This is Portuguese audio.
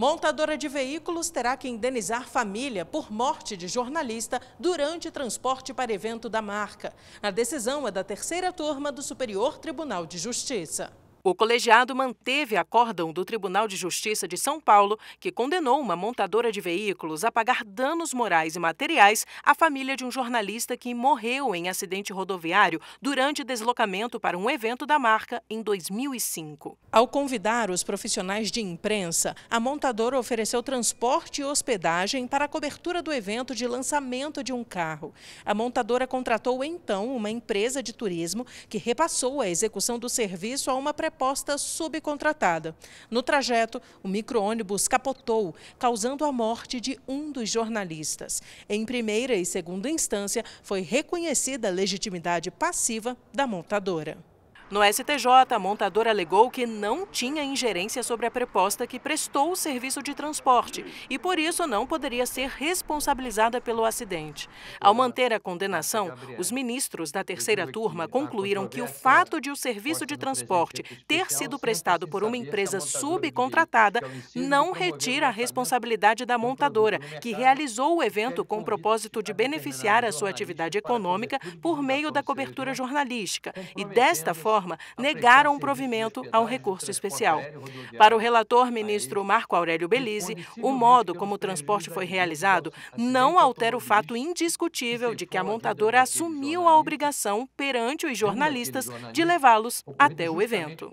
Montadora de veículos terá que indenizar família por morte de jornalista durante transporte para evento da marca. A decisão é da terceira turma do Superior Tribunal de Justiça. O colegiado manteve acórdão do Tribunal de Justiça de São Paulo, que condenou uma montadora de veículos a pagar danos morais e materiais à família de um jornalista que morreu em acidente rodoviário durante deslocamento para um evento da marca em 2005. Ao convidar os profissionais de imprensa, a montadora ofereceu transporte e hospedagem para a cobertura do evento de lançamento de um carro. A montadora contratou então uma empresa de turismo que repassou a execução do serviço a uma preparação aposta subcontratada. No trajeto, o micro-ônibus capotou, causando a morte de um dos jornalistas. Em primeira e segunda instância, foi reconhecida a legitimidade passiva da montadora. No STJ, a montadora alegou que não tinha ingerência sobre a proposta que prestou o serviço de transporte e, por isso, não poderia ser responsabilizada pelo acidente. Ao manter a condenação, os ministros da terceira turma concluíram que o fato assim, de o serviço de transporte ter sido prestado por uma empresa subcontratada é não retira a né? responsabilidade da então, montadora, que realizou o evento com o propósito de beneficiar a sua atividade econômica por meio da cobertura jornalística e, desta forma, forma, negaram o provimento ao recurso especial. Para o relator ministro Marco Aurélio Belize, o modo como o transporte foi realizado não altera o fato indiscutível de que a montadora assumiu a obrigação perante os jornalistas de levá-los até o evento.